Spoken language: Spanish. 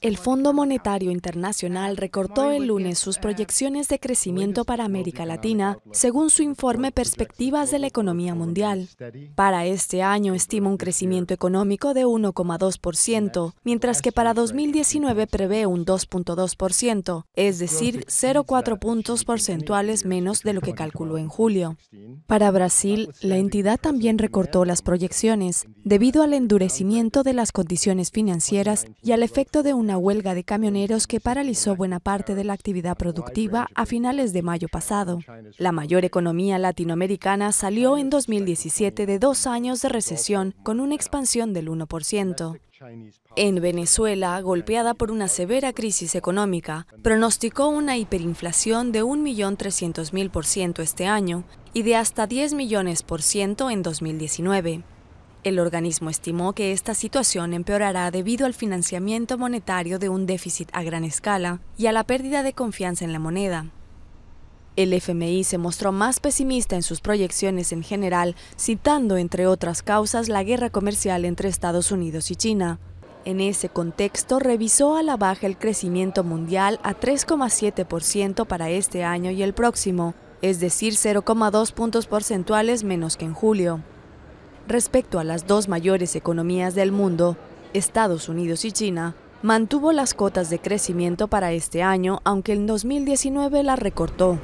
El Fondo Monetario Internacional recortó el lunes sus proyecciones de crecimiento para América Latina según su informe Perspectivas de la Economía Mundial. Para este año estima un crecimiento económico de 1,2%, mientras que para 2019 prevé un 2,2%, es decir, 0,4 puntos porcentuales menos de lo que calculó en julio. Para Brasil, la entidad también recortó las proyecciones debido al endurecimiento de las condiciones financieras y al efecto de una huelga de camioneros que paralizó buena parte de la actividad productiva a finales de mayo pasado. La mayor economía latinoamericana salió en 2017 de dos años de recesión con una expansión del 1%. En Venezuela, golpeada por una severa crisis económica, pronosticó una hiperinflación de 1.300.000% este año y de hasta 10 millones por ciento en 2019. El organismo estimó que esta situación empeorará debido al financiamiento monetario de un déficit a gran escala y a la pérdida de confianza en la moneda. El FMI se mostró más pesimista en sus proyecciones en general, citando entre otras causas la guerra comercial entre Estados Unidos y China. En ese contexto, revisó a la baja el crecimiento mundial a 3,7% para este año y el próximo, es decir, 0,2 puntos porcentuales menos que en julio. Respecto a las dos mayores economías del mundo, Estados Unidos y China, mantuvo las cotas de crecimiento para este año, aunque en 2019 las recortó.